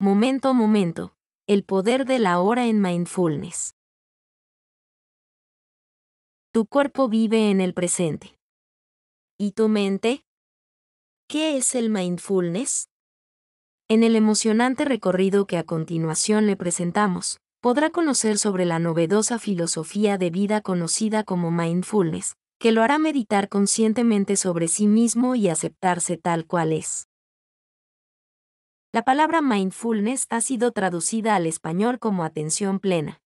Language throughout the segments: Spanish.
Momento, momento. El poder de la hora en mindfulness. Tu cuerpo vive en el presente. ¿Y tu mente? ¿Qué es el mindfulness? En el emocionante recorrido que a continuación le presentamos, podrá conocer sobre la novedosa filosofía de vida conocida como mindfulness, que lo hará meditar conscientemente sobre sí mismo y aceptarse tal cual es. La palabra mindfulness ha sido traducida al español como atención plena.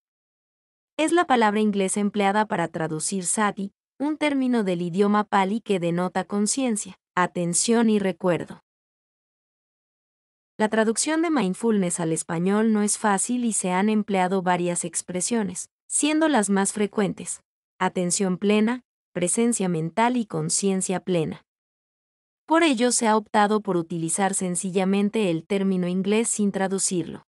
Es la palabra inglesa empleada para traducir sati, un término del idioma pali que denota conciencia, atención y recuerdo. La traducción de mindfulness al español no es fácil y se han empleado varias expresiones, siendo las más frecuentes, atención plena, presencia mental y conciencia plena. Por ello se ha optado por utilizar sencillamente el término inglés sin traducirlo.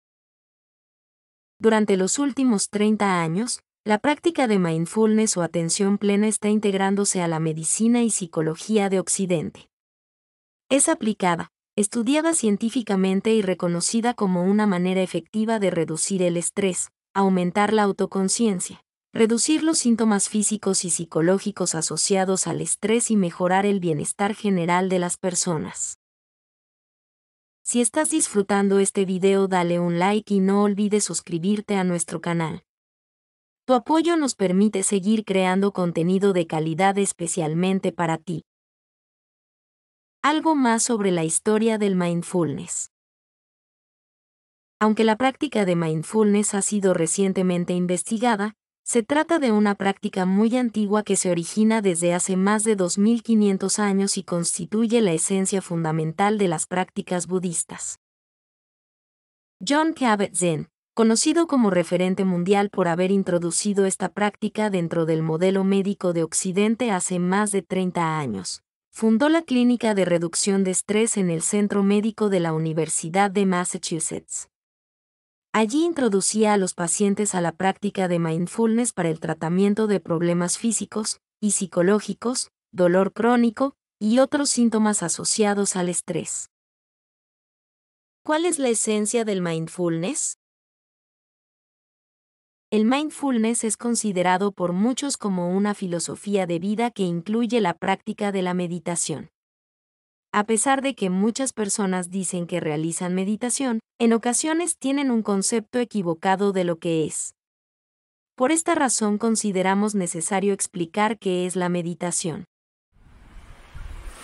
Durante los últimos 30 años, la práctica de mindfulness o atención plena está integrándose a la medicina y psicología de Occidente. Es aplicada, estudiada científicamente y reconocida como una manera efectiva de reducir el estrés, aumentar la autoconciencia, reducir los síntomas físicos y psicológicos asociados al estrés y mejorar el bienestar general de las personas. Si estás disfrutando este video dale un like y no olvides suscribirte a nuestro canal. Tu apoyo nos permite seguir creando contenido de calidad especialmente para ti. Algo más sobre la historia del mindfulness. Aunque la práctica de mindfulness ha sido recientemente investigada, se trata de una práctica muy antigua que se origina desde hace más de 2500 años y constituye la esencia fundamental de las prácticas budistas. John Kabat-Zinn, conocido como referente mundial por haber introducido esta práctica dentro del modelo médico de Occidente hace más de 30 años, fundó la Clínica de Reducción de Estrés en el Centro Médico de la Universidad de Massachusetts. Allí introducía a los pacientes a la práctica de mindfulness para el tratamiento de problemas físicos y psicológicos, dolor crónico y otros síntomas asociados al estrés. ¿Cuál es la esencia del mindfulness? El mindfulness es considerado por muchos como una filosofía de vida que incluye la práctica de la meditación. A pesar de que muchas personas dicen que realizan meditación, en ocasiones tienen un concepto equivocado de lo que es. Por esta razón consideramos necesario explicar qué es la meditación.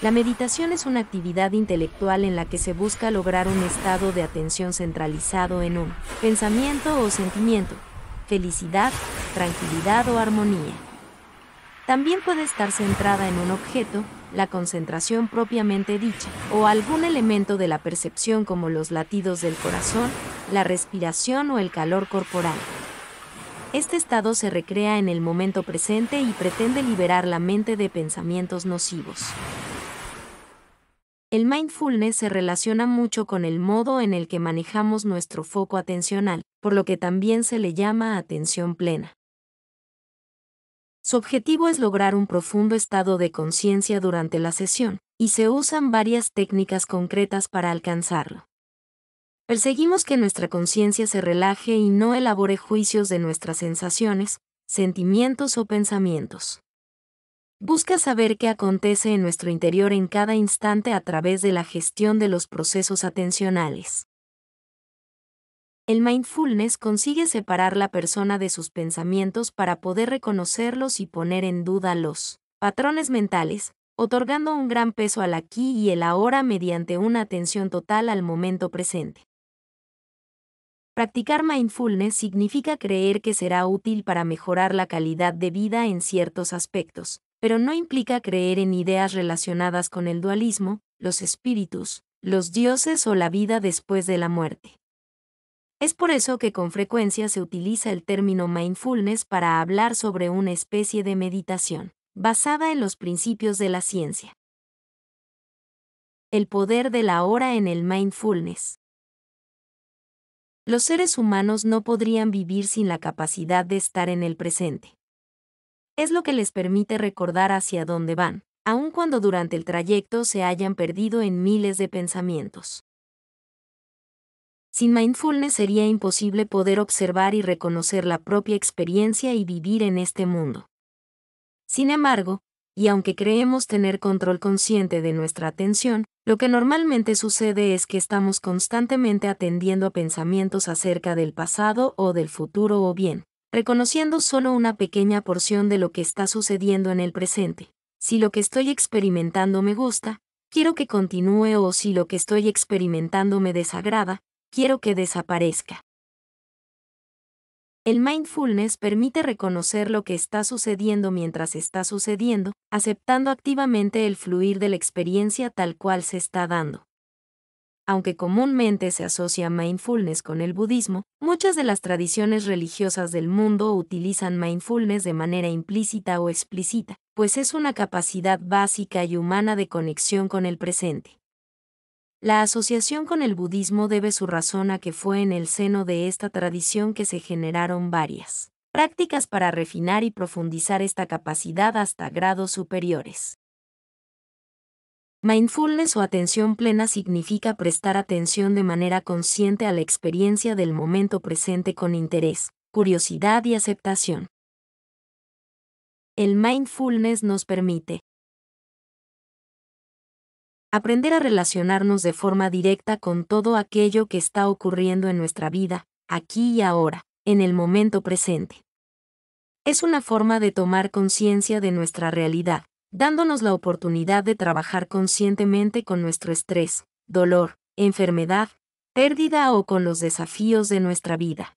La meditación es una actividad intelectual en la que se busca lograr un estado de atención centralizado en un pensamiento o sentimiento, felicidad, tranquilidad o armonía. También puede estar centrada en un objeto, la concentración propiamente dicha, o algún elemento de la percepción como los latidos del corazón, la respiración o el calor corporal. Este estado se recrea en el momento presente y pretende liberar la mente de pensamientos nocivos. El mindfulness se relaciona mucho con el modo en el que manejamos nuestro foco atencional, por lo que también se le llama atención plena. Su objetivo es lograr un profundo estado de conciencia durante la sesión, y se usan varias técnicas concretas para alcanzarlo. Perseguimos que nuestra conciencia se relaje y no elabore juicios de nuestras sensaciones, sentimientos o pensamientos. Busca saber qué acontece en nuestro interior en cada instante a través de la gestión de los procesos atencionales. El mindfulness consigue separar la persona de sus pensamientos para poder reconocerlos y poner en duda los patrones mentales, otorgando un gran peso al aquí y el ahora mediante una atención total al momento presente. Practicar mindfulness significa creer que será útil para mejorar la calidad de vida en ciertos aspectos, pero no implica creer en ideas relacionadas con el dualismo, los espíritus, los dioses o la vida después de la muerte. Es por eso que con frecuencia se utiliza el término mindfulness para hablar sobre una especie de meditación, basada en los principios de la ciencia. El poder de la hora en el mindfulness. Los seres humanos no podrían vivir sin la capacidad de estar en el presente. Es lo que les permite recordar hacia dónde van, aun cuando durante el trayecto se hayan perdido en miles de pensamientos. Sin mindfulness sería imposible poder observar y reconocer la propia experiencia y vivir en este mundo. Sin embargo, y aunque creemos tener control consciente de nuestra atención, lo que normalmente sucede es que estamos constantemente atendiendo a pensamientos acerca del pasado o del futuro o bien, reconociendo solo una pequeña porción de lo que está sucediendo en el presente. Si lo que estoy experimentando me gusta, quiero que continúe o si lo que estoy experimentando me desagrada, quiero que desaparezca. El mindfulness permite reconocer lo que está sucediendo mientras está sucediendo, aceptando activamente el fluir de la experiencia tal cual se está dando. Aunque comúnmente se asocia mindfulness con el budismo, muchas de las tradiciones religiosas del mundo utilizan mindfulness de manera implícita o explícita, pues es una capacidad básica y humana de conexión con el presente. La asociación con el budismo debe su razón a que fue en el seno de esta tradición que se generaron varias prácticas para refinar y profundizar esta capacidad hasta grados superiores. Mindfulness o atención plena significa prestar atención de manera consciente a la experiencia del momento presente con interés, curiosidad y aceptación. El mindfulness nos permite aprender a relacionarnos de forma directa con todo aquello que está ocurriendo en nuestra vida, aquí y ahora, en el momento presente. Es una forma de tomar conciencia de nuestra realidad, dándonos la oportunidad de trabajar conscientemente con nuestro estrés, dolor, enfermedad, pérdida o con los desafíos de nuestra vida.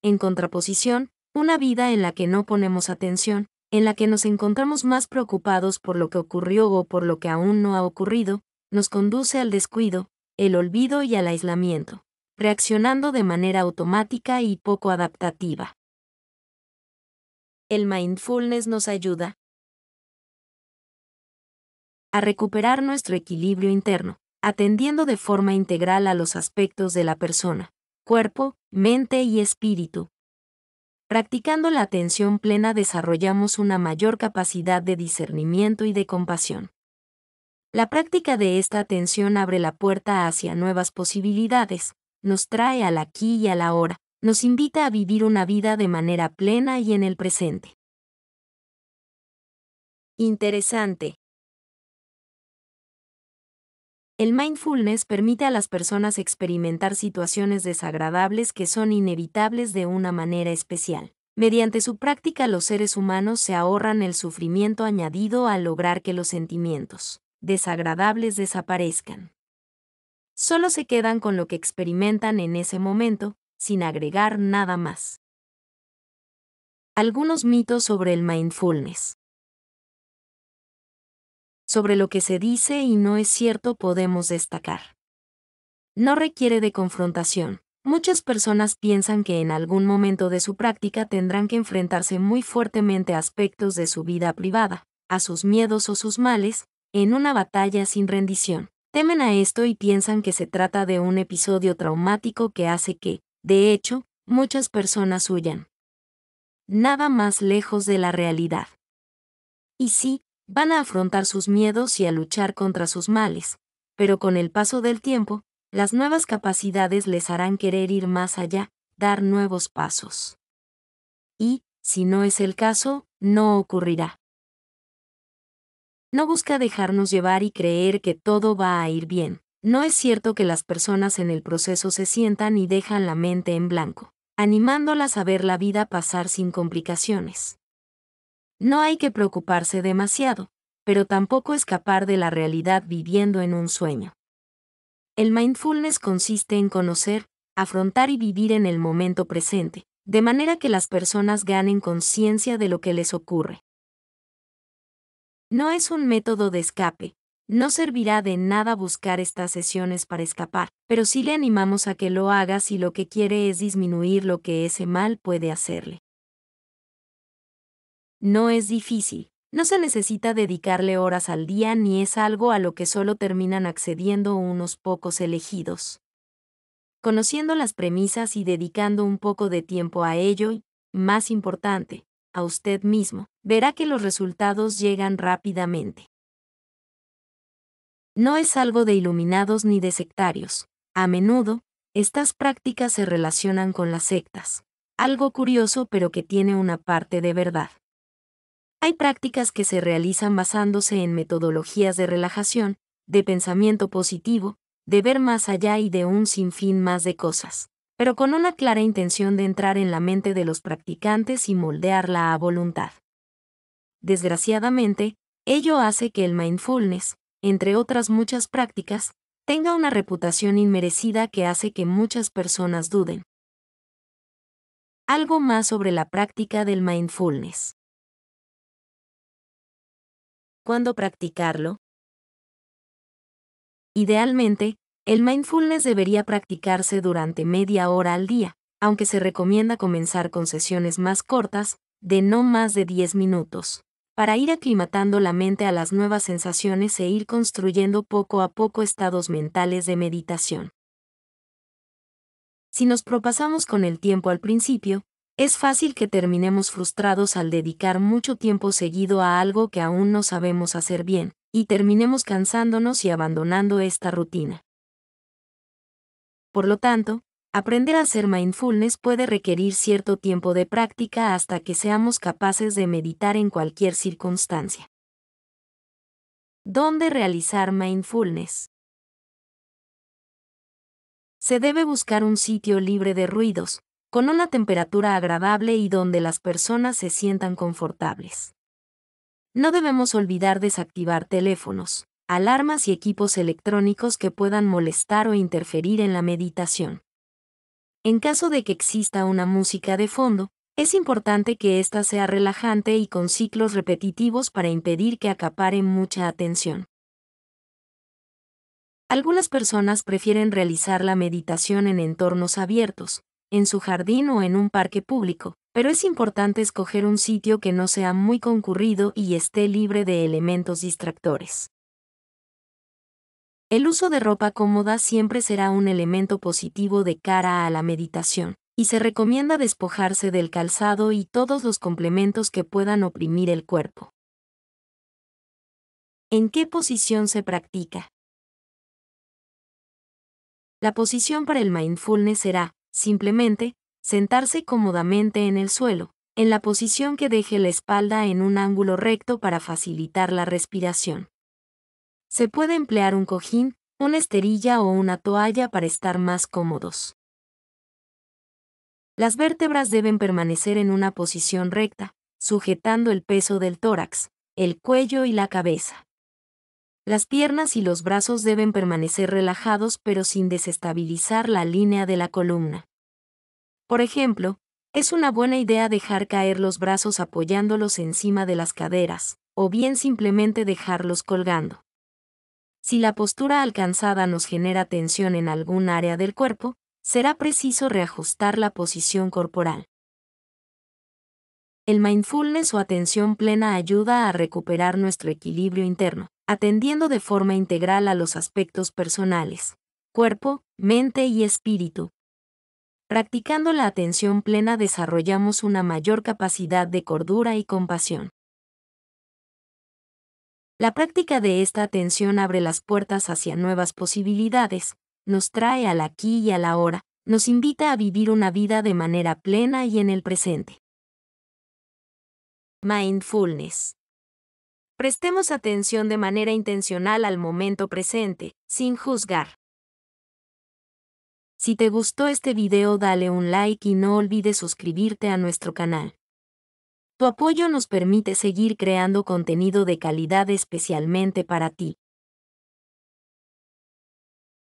En contraposición, una vida en la que no ponemos atención, en la que nos encontramos más preocupados por lo que ocurrió o por lo que aún no ha ocurrido, nos conduce al descuido, el olvido y al aislamiento, reaccionando de manera automática y poco adaptativa. El mindfulness nos ayuda a recuperar nuestro equilibrio interno, atendiendo de forma integral a los aspectos de la persona, cuerpo, mente y espíritu, Practicando la atención plena desarrollamos una mayor capacidad de discernimiento y de compasión. La práctica de esta atención abre la puerta hacia nuevas posibilidades, nos trae al aquí y a la hora, nos invita a vivir una vida de manera plena y en el presente. Interesante. El mindfulness permite a las personas experimentar situaciones desagradables que son inevitables de una manera especial. Mediante su práctica los seres humanos se ahorran el sufrimiento añadido al lograr que los sentimientos desagradables desaparezcan. Solo se quedan con lo que experimentan en ese momento, sin agregar nada más. Algunos mitos sobre el mindfulness sobre lo que se dice y no es cierto podemos destacar. No requiere de confrontación. Muchas personas piensan que en algún momento de su práctica tendrán que enfrentarse muy fuertemente a aspectos de su vida privada, a sus miedos o sus males, en una batalla sin rendición. Temen a esto y piensan que se trata de un episodio traumático que hace que, de hecho, muchas personas huyan. Nada más lejos de la realidad. Y sí, van a afrontar sus miedos y a luchar contra sus males, pero con el paso del tiempo, las nuevas capacidades les harán querer ir más allá, dar nuevos pasos. Y, si no es el caso, no ocurrirá. No busca dejarnos llevar y creer que todo va a ir bien. No es cierto que las personas en el proceso se sientan y dejan la mente en blanco, animándolas a ver la vida pasar sin complicaciones. No hay que preocuparse demasiado, pero tampoco escapar de la realidad viviendo en un sueño. El mindfulness consiste en conocer, afrontar y vivir en el momento presente, de manera que las personas ganen conciencia de lo que les ocurre. No es un método de escape, no servirá de nada buscar estas sesiones para escapar, pero sí le animamos a que lo haga si lo que quiere es disminuir lo que ese mal puede hacerle. No es difícil. No se necesita dedicarle horas al día ni es algo a lo que solo terminan accediendo unos pocos elegidos. Conociendo las premisas y dedicando un poco de tiempo a ello, y, más importante, a usted mismo, verá que los resultados llegan rápidamente. No es algo de iluminados ni de sectarios. A menudo, estas prácticas se relacionan con las sectas. Algo curioso pero que tiene una parte de verdad. Hay prácticas que se realizan basándose en metodologías de relajación, de pensamiento positivo, de ver más allá y de un sinfín más de cosas, pero con una clara intención de entrar en la mente de los practicantes y moldearla a voluntad. Desgraciadamente, ello hace que el mindfulness, entre otras muchas prácticas, tenga una reputación inmerecida que hace que muchas personas duden. Algo más sobre la práctica del mindfulness. ¿Cuándo practicarlo? Idealmente, el mindfulness debería practicarse durante media hora al día, aunque se recomienda comenzar con sesiones más cortas, de no más de 10 minutos, para ir aclimatando la mente a las nuevas sensaciones e ir construyendo poco a poco estados mentales de meditación. Si nos propasamos con el tiempo al principio, es fácil que terminemos frustrados al dedicar mucho tiempo seguido a algo que aún no sabemos hacer bien, y terminemos cansándonos y abandonando esta rutina. Por lo tanto, aprender a hacer mindfulness puede requerir cierto tiempo de práctica hasta que seamos capaces de meditar en cualquier circunstancia. ¿Dónde realizar mindfulness? Se debe buscar un sitio libre de ruidos, con una temperatura agradable y donde las personas se sientan confortables. No debemos olvidar desactivar teléfonos, alarmas y equipos electrónicos que puedan molestar o interferir en la meditación. En caso de que exista una música de fondo, es importante que ésta sea relajante y con ciclos repetitivos para impedir que acapare mucha atención. Algunas personas prefieren realizar la meditación en entornos abiertos, en su jardín o en un parque público, pero es importante escoger un sitio que no sea muy concurrido y esté libre de elementos distractores. El uso de ropa cómoda siempre será un elemento positivo de cara a la meditación, y se recomienda despojarse del calzado y todos los complementos que puedan oprimir el cuerpo. ¿En qué posición se practica? La posición para el mindfulness será Simplemente, sentarse cómodamente en el suelo, en la posición que deje la espalda en un ángulo recto para facilitar la respiración. Se puede emplear un cojín, una esterilla o una toalla para estar más cómodos. Las vértebras deben permanecer en una posición recta, sujetando el peso del tórax, el cuello y la cabeza. Las piernas y los brazos deben permanecer relajados pero sin desestabilizar la línea de la columna. Por ejemplo, es una buena idea dejar caer los brazos apoyándolos encima de las caderas, o bien simplemente dejarlos colgando. Si la postura alcanzada nos genera tensión en algún área del cuerpo, será preciso reajustar la posición corporal. El mindfulness o atención plena ayuda a recuperar nuestro equilibrio interno atendiendo de forma integral a los aspectos personales, cuerpo, mente y espíritu. Practicando la atención plena desarrollamos una mayor capacidad de cordura y compasión. La práctica de esta atención abre las puertas hacia nuevas posibilidades, nos trae al aquí y a la ahora, nos invita a vivir una vida de manera plena y en el presente. Mindfulness Prestemos atención de manera intencional al momento presente, sin juzgar. Si te gustó este video dale un like y no olvides suscribirte a nuestro canal. Tu apoyo nos permite seguir creando contenido de calidad especialmente para ti.